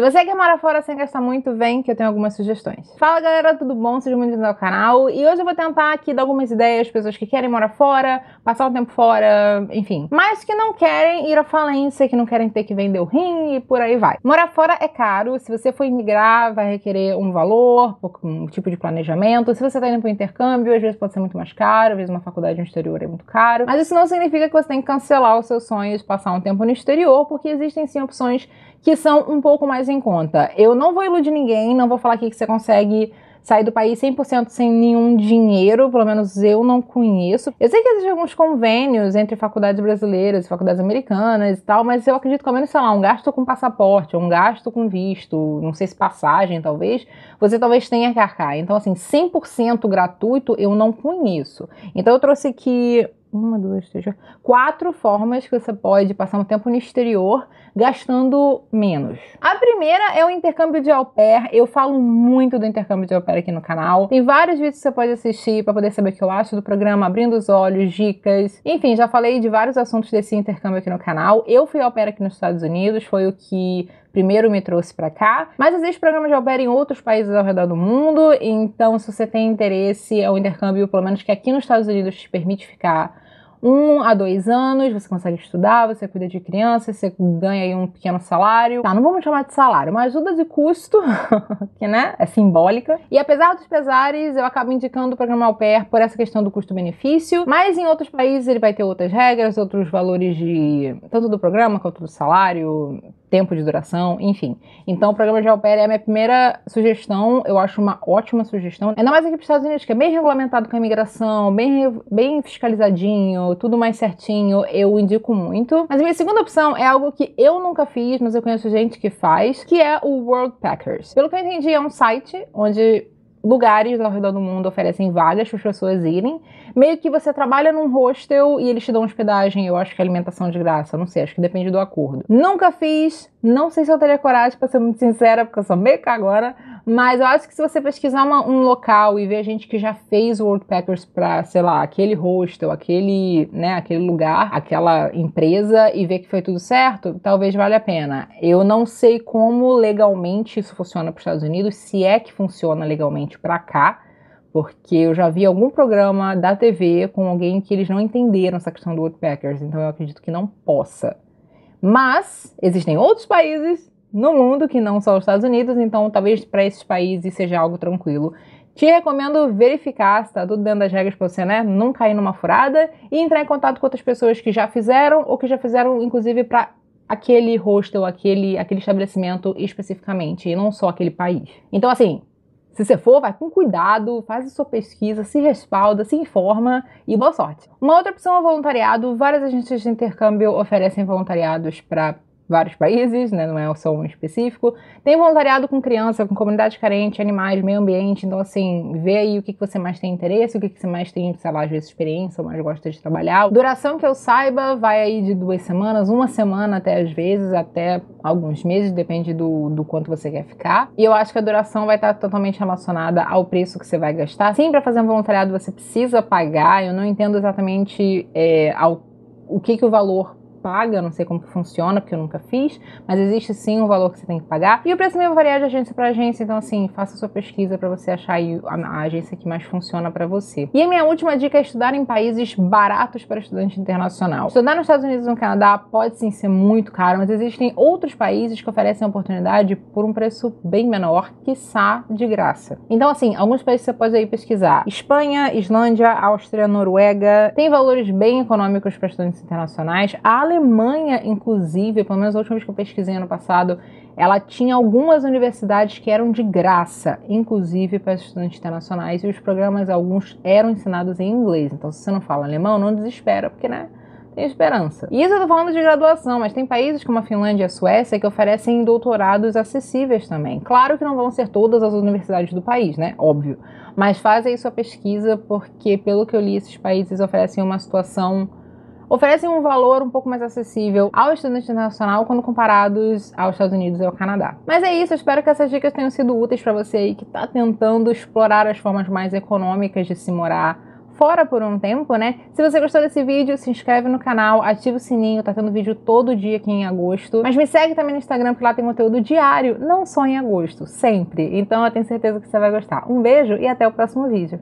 Se você quer morar fora sem gastar muito, vem que eu tenho algumas sugestões. Fala galera, tudo bom? Sejam bem-vindos ao canal. E hoje eu vou tentar aqui dar algumas ideias para pessoas que querem morar fora, passar o um tempo fora, enfim. Mas que não querem ir à falência, que não querem ter que vender o rim e por aí vai. Morar fora é caro. Se você for imigrar, vai requerer um valor, um tipo de planejamento. Se você está indo para o intercâmbio, às vezes pode ser muito mais caro, às vezes uma faculdade no exterior é muito caro. Mas isso não significa que você tem que cancelar os seus sonhos, passar um tempo no exterior, porque existem sim opções que são um pouco mais em conta. Eu não vou iludir ninguém, não vou falar aqui que você consegue sair do país 100% sem nenhum dinheiro, pelo menos eu não conheço. Eu sei que existem alguns convênios entre faculdades brasileiras e faculdades americanas e tal, mas eu acredito que ao menos, sei lá, um gasto com passaporte, um gasto com visto, não sei se passagem talvez, você talvez tenha que arcar. Então, assim, 100% gratuito eu não conheço. Então, eu trouxe aqui uma, duas, três, quatro, quatro formas que você pode passar um tempo no exterior gastando menos. A primeira é o intercâmbio de au pair. Eu falo muito do intercâmbio de au pair aqui no canal. Tem vários vídeos que você pode assistir para poder saber o que eu acho do programa, abrindo os olhos, dicas. Enfim, já falei de vários assuntos desse intercâmbio aqui no canal. Eu fui au pair aqui nos Estados Unidos, foi o que primeiro me trouxe para cá. Mas existe programas de au em outros países ao redor do mundo, então se você tem interesse, é um intercâmbio, pelo menos que aqui nos Estados Unidos te permite ficar um a dois anos, você consegue estudar, você cuida de crianças, você ganha aí um pequeno salário. Tá, não vamos chamar de salário, mas ajuda de custo, que né, é simbólica. E apesar dos pesares, eu acabo indicando o programa Au Pair por essa questão do custo-benefício, mas em outros países ele vai ter outras regras, outros valores de tanto do programa quanto do salário, tempo de duração, enfim. Então, o programa de au pair é a minha primeira sugestão, eu acho uma ótima sugestão. Ainda mais aqui para os Estados Unidos, que é bem regulamentado com a imigração, bem, bem fiscalizadinho, tudo mais certinho, eu indico muito. Mas a minha segunda opção é algo que eu nunca fiz, mas eu conheço gente que faz, que é o World Packers. Pelo que eu entendi, é um site onde lugares ao redor do mundo oferecem vagas para as pessoas irem. Meio que você trabalha num hostel e eles te dão hospedagem, eu acho que alimentação de graça, não sei, acho que depende do acordo. Nunca fiz, não sei se eu teria coragem, para ser muito sincera, porque eu sou meio cá agora mas eu acho que se você pesquisar uma, um local e ver gente que já fez o World Packers para, sei lá, aquele hostel, aquele, né, aquele lugar, aquela empresa e ver que foi tudo certo, talvez valha a pena. Eu não sei como legalmente isso funciona para os Estados Unidos, se é que funciona legalmente para cá porque eu já vi algum programa da TV com alguém que eles não entenderam essa questão do Woodpeckers, então eu acredito que não possa. Mas existem outros países no mundo, que não são os Estados Unidos, então talvez para esses países seja algo tranquilo. Te recomendo verificar se tá tudo dentro das regras para você, né, não cair numa furada e entrar em contato com outras pessoas que já fizeram ou que já fizeram inclusive para aquele hostel, aquele aquele estabelecimento especificamente, e não só aquele país. Então assim, se você for, vai com cuidado, faz a sua pesquisa, se respalda, se informa e boa sorte. Uma outra opção é o voluntariado. Várias agências de intercâmbio oferecem voluntariados para vários países, né? não é só um específico. Tem voluntariado com criança, com comunidade carente, animais, meio ambiente. Então, assim, vê aí o que, que você mais tem interesse, o que, que você mais tem, sei lá, às vezes experiência, ou mais gosta de trabalhar. Duração que eu saiba vai aí de duas semanas, uma semana até às vezes, até alguns meses, depende do, do quanto você quer ficar. E eu acho que a duração vai estar totalmente relacionada ao preço que você vai gastar. Sim, para fazer um voluntariado você precisa pagar. Eu não entendo exatamente é, ao, o que, que o valor paga, não sei como que funciona, porque eu nunca fiz, mas existe sim um valor que você tem que pagar. E o preço meio varia de agência para agência, então assim, faça sua pesquisa para você achar a, agência que mais funciona para você. E a minha última dica é estudar em países baratos para estudante internacional. Estudar nos Estados Unidos e no Canadá pode sim ser muito caro, mas existem outros países que oferecem a oportunidade por um preço bem menor, quiçá de graça. Então assim, alguns países você pode aí pesquisar. Espanha, Islândia, Áustria, Noruega, tem valores bem econômicos para estudantes internacionais, além Alemanha, inclusive, pelo menos a última vez que eu pesquisei ano passado, ela tinha algumas universidades que eram de graça, inclusive para estudantes internacionais, e os programas, alguns, eram ensinados em inglês. Então, se você não fala alemão, não desespera, porque, né? Tem esperança. E isso eu tô falando de graduação, mas tem países como a Finlândia e a Suécia que oferecem doutorados acessíveis também. Claro que não vão ser todas as universidades do país, né? Óbvio. Mas fazem sua pesquisa porque, pelo que eu li, esses países oferecem uma situação oferecem um valor um pouco mais acessível ao estudante internacional quando comparados aos Estados Unidos e ao Canadá. Mas é isso, eu espero que essas dicas tenham sido úteis para você aí que está tentando explorar as formas mais econômicas de se morar fora por um tempo, né? Se você gostou desse vídeo, se inscreve no canal, ativa o sininho, tá tendo vídeo todo dia aqui em agosto. Mas me segue também no Instagram, porque lá tem conteúdo diário, não só em agosto, sempre. Então eu tenho certeza que você vai gostar. Um beijo e até o próximo vídeo.